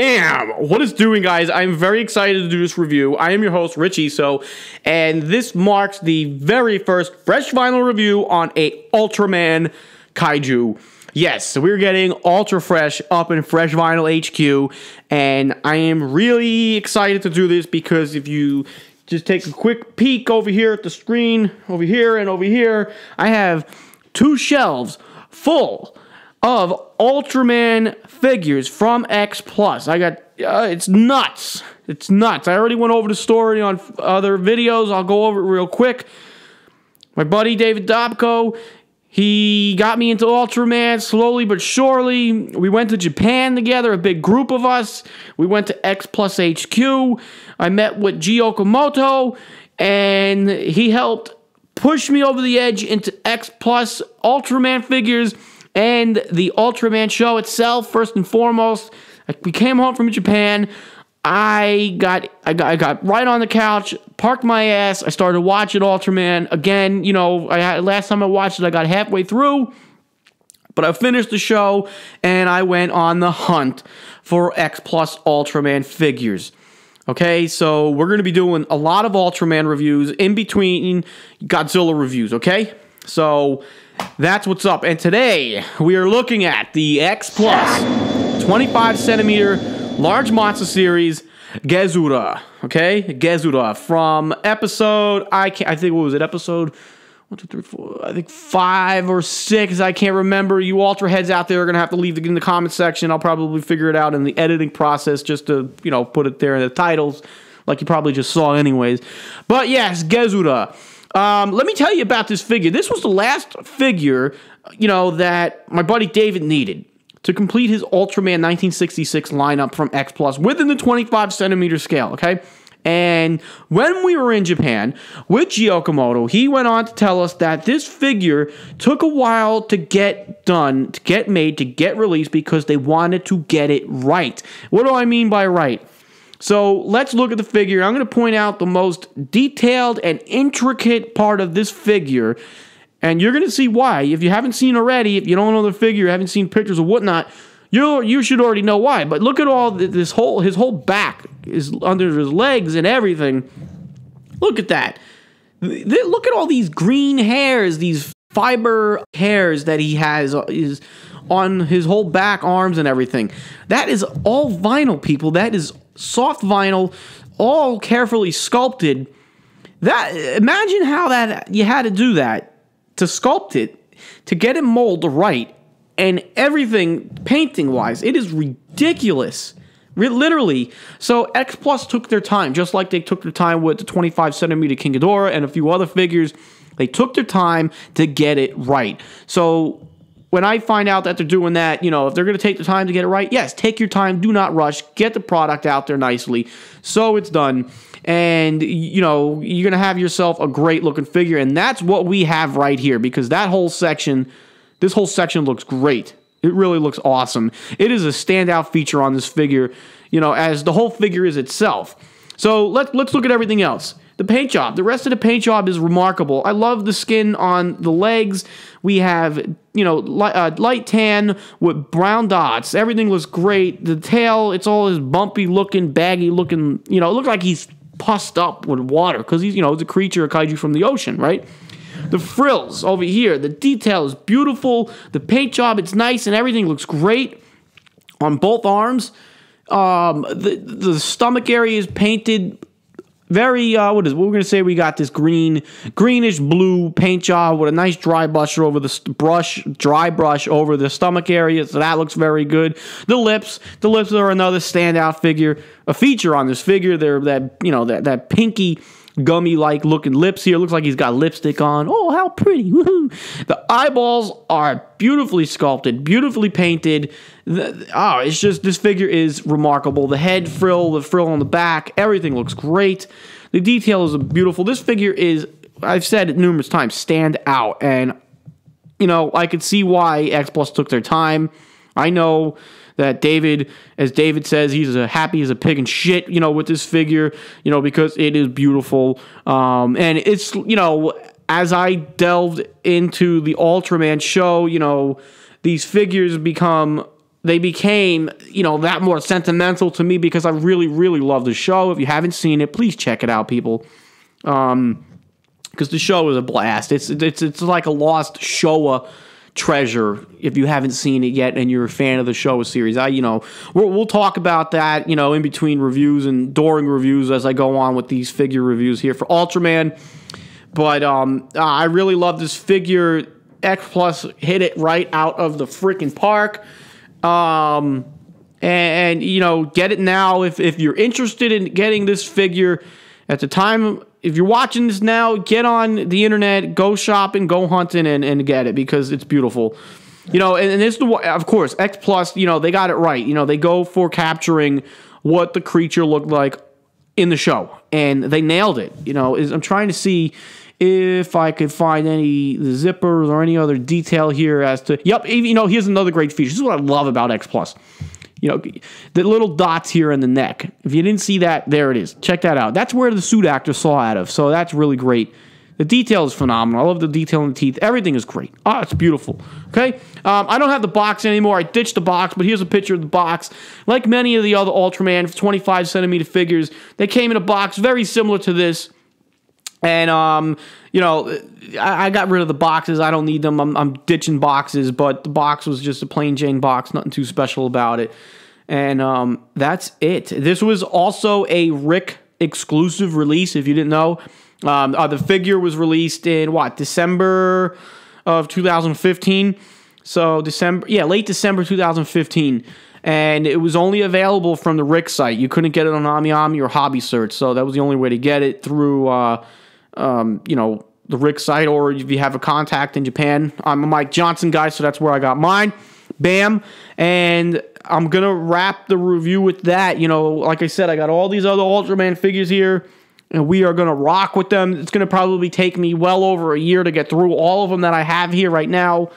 Damn! What is doing, guys? I'm very excited to do this review. I am your host, Richie. So, and this marks the very first fresh vinyl review on a Ultraman kaiju. Yes, so we're getting ultra fresh up in Fresh Vinyl HQ, and I am really excited to do this because if you just take a quick peek over here at the screen, over here and over here, I have two shelves full of Ultraman figures from X Plus. I got uh, it's nuts. It's nuts. I already went over the story on other videos. I'll go over it real quick. My buddy David Dobko, he got me into Ultraman slowly but surely. We went to Japan together, a big group of us. We went to X Plus HQ. I met with G Okamoto, and he helped push me over the edge into X Plus Ultraman figures and the Ultraman show itself. First and foremost, we came home from Japan. I got, I got I got right on the couch, parked my ass. I started watching Ultraman again. You know, I, last time I watched it, I got halfway through, but I finished the show and I went on the hunt for X Plus Ultraman figures. Okay, so we're going to be doing a lot of Ultraman reviews in between Godzilla reviews. Okay, so that's what's up. And today we are looking at the X Plus 25 centimeter large monster series Gezura. Okay, Gezura from episode I can't, I think what was it episode one two three four I think five or six I can't remember. You alter heads out there are gonna have to leave it in the comment section. I'll probably figure it out in the editing process just to you know put it there in the titles like you probably just saw anyways. But yes, Gezura um, let me tell you about this figure. This was the last figure, you know, that my buddy David needed to complete his Ultraman 1966 lineup from X Plus within the 25 centimeter scale. Okay. And when we were in Japan with Giacomoto, he went on to tell us that this figure took a while to get done, to get made, to get released because they wanted to get it right. What do I mean by right? So let's look at the figure. I'm going to point out the most detailed and intricate part of this figure. And you're going to see why. If you haven't seen already, if you don't know the figure, haven't seen pictures or whatnot, you you should already know why. But look at all this whole his whole back is under his legs and everything. Look at that. Look at all these green hairs, these fiber hairs that he has uh, is on his whole back, arms, and everything. That is all vinyl, people. That is soft vinyl, all carefully sculpted. That imagine how that you had to do that to sculpt it, to get it mold right, and everything painting wise, it is ridiculous. Literally, so X Plus took their time, just like they took their time with the 25 centimeter King Ghidorah and a few other figures. They took their time to get it right. So when I find out that they're doing that, you know, if they're going to take the time to get it right, yes, take your time. Do not rush. Get the product out there nicely so it's done. And, you know, you're going to have yourself a great looking figure. And that's what we have right here because that whole section, this whole section looks great. It really looks awesome. It is a standout feature on this figure, you know, as the whole figure is itself. So let's let's look at everything else the paint job. The rest of the paint job is remarkable. I love the skin on the legs. We have, you know, light, uh, light tan with brown dots. Everything looks great. The tail, it's all this bumpy looking, baggy looking, you know, it looked like he's pussed up with water because he's, you know, it's a creature, a kaiju from the ocean, right? The frills over here, the detail is beautiful. The paint job, it's nice and everything looks great on both arms. Um, the, the stomach area is painted very uh, what is what we're gonna say we got this green greenish blue paint job with a nice dry brush over the st- brush dry brush over the stomach area so that looks very good the lips the lips are another standout figure a feature on this figure they're that you know that that pinky gummy like looking lips here. Looks like he's got lipstick on. Oh, how pretty. The eyeballs are beautifully sculpted, beautifully painted. The, oh, it's just this figure is remarkable. The head frill, the frill on the back, everything looks great. The detail is beautiful. This figure is, I've said it numerous times, stand out. And, you know, I could see why X Plus took their time. I know that David, as David says, he's as happy as a pig in shit, you know, with this figure, you know, because it is beautiful. Um, and it's, you know, as I delved into the Ultraman show, you know, these figures become they became, you know, that more sentimental to me because I really, really love the show. If you haven't seen it, please check it out, people. Um, because the show is a blast. It's it's it's like a lost Showa treasure if you haven't seen it yet and you're a fan of the show series. I, you know, we'll, we'll talk about that, you know, in between reviews and during reviews as I go on with these figure reviews here for Ultraman. But um, I really love this figure. X Plus hit it right out of the freaking park. Um, and, and, you know, get it now if, if you're interested in getting this figure. At the time if you're watching this now, get on the internet, go shopping, go hunting, and, and get it because it's beautiful. You know, and, and this is the of course X Plus. You know, they got it right. You know, they go for capturing what the creature looked like in the show, and they nailed it. You know, is I'm trying to see if I could find any zippers or any other detail here as to. Yep, you know, here's another great feature. This is what I love about X Plus you know, the little dots here in the neck. If you didn't see that, there it is. Check that out. That's where the suit actor saw out of. So that's really great. The detail is phenomenal. I love the detail in the teeth. Everything is great. Ah, oh, it's beautiful. Okay. Um, I don't have the box anymore. I ditched the box, but here's a picture of the box. Like many of the other Ultraman 25 centimeter figures, they came in a box very similar to this. And um, you know, I, I, got rid of the boxes. I don't need them. I'm, I'm, ditching boxes, but the box was just a plain Jane box, nothing too special about it. And um, that's it. This was also a Rick exclusive release. If you didn't know, um, uh, the figure was released in what December of 2015. So December, yeah, late December 2015 and it was only available from the Rick site. You couldn't get it on AmiAmi Ami or Hobby Search, so that was the only way to get it through uh, um, you know, the Rick site, or if you have a contact in Japan. I'm a Mike Johnson guy, so that's where I got mine. Bam. And I'm going to wrap the review with that. You know, like I said, I got all these other Ultraman figures here, and we are going to rock with them. It's going to probably take me well over a year to get through all of them that I have here right now.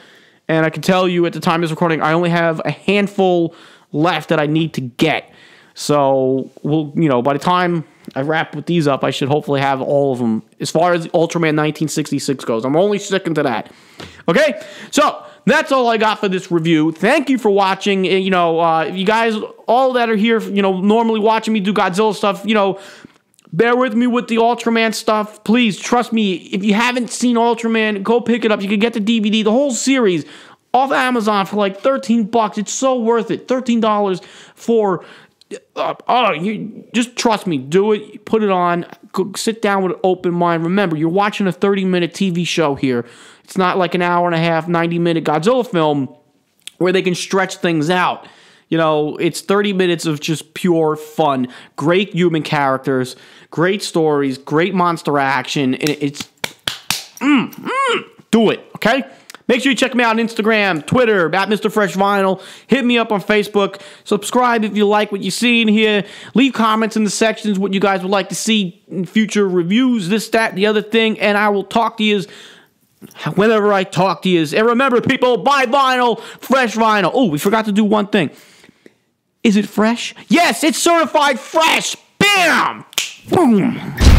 And I can tell you at the time of this recording, I only have a handful left that I need to get. So, we'll, you know, by the time I wrap with these up. I should hopefully have all of them as far as Ultraman 1966 goes. I'm only sticking to that. Okay, so that's all I got for this review. Thank you for watching. Eh, you know, uh, you guys, all that are here, you know, normally watching me do Godzilla stuff, you know, bear with me with the Ultraman stuff. Please, trust me, if you haven't seen Ultraman, go pick it up. You can get the DVD, the whole series off Amazon for like 13 bucks. It's so worth it. $13 for oh, you just trust me. Do it. Put it on. Sit down with an open mind. Remember, you're watching a 30 minute TV show here. It's not like an hour and a half, 90 minute Godzilla film where they can stretch things out. You know, it's 30 minutes of just pure fun. Great human characters, great stories, great monster action, and it's mm, mm, do it. Okay. Make sure you check me out on Instagram, Twitter, at Mr. Fresh Vinyl. Hit me up on Facebook. Subscribe if you like what you see in here. Leave comments in the sections what you guys would like to see in future reviews, this, that, the other thing. And I will talk to you whenever I talk to you. And remember, people, buy vinyl, fresh vinyl. Oh, we forgot to do one thing. Is it fresh? Yes, it's certified fresh. Bam! Boom!